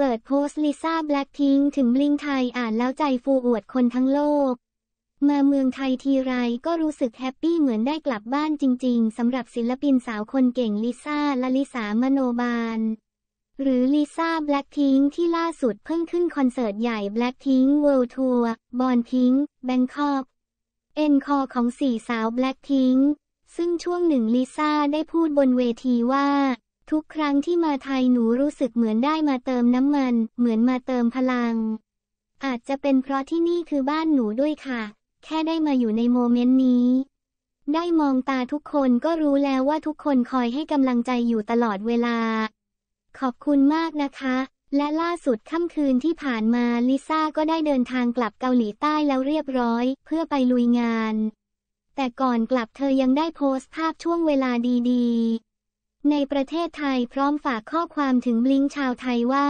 เปิดโพสต์ลิซ่าแบล็คพิงถึงบลิงไทยอ่านแล้วใจฟูอวดคนทั้งโลก มาเมืองไทยทีไรก็รู้สึกแฮปปี้เหมือนได้กลับบ้านจริงๆสำหรับศิลปินสาวคนเก่งลิซ่าและลิสามโนบาล หรือลิซ่าแบล็คพิงที่ล่าสุดเพิ่งขึ้นคอนเสิร์ตใหญ่แบล็คพิงเวิลด์ทัวร์บอนพิงแบงคอกเอ็นคอของสี่สาวแบล็คพิงซึ่งช่วงหนึ่งลิซ่าได้พูดบนเวทีว่าทุกครั้งที่มาไทยหนูรู้สึกเหมือนได้มาเติมน้ำมัน เหมือนมาเติมพลัง อาจจะเป็นเพราะที่นี่คือบ้านหนูด้วยค่ะ แค่ได้มาอยู่ในโมเมนต์นี้ ได้มองตาทุกคนก็รู้แล้วว่าทุกคนคอยให้กำลังใจอยู่ตลอดเวลา ขอบคุณมากนะคะ และล่าสุดค่ำคืนที่ผ่านมาลิซ่าก็ได้เดินทางกลับเกาหลีใต้แล้วเรียบร้อย เพื่อไปลุยงาน แต่ก่อนกลับเธอยังได้โพสต์ภาพช่วงเวลาดี ๆในประเทศไทยพร้อมฝากข้อความถึงบลิงชาวไทยว่า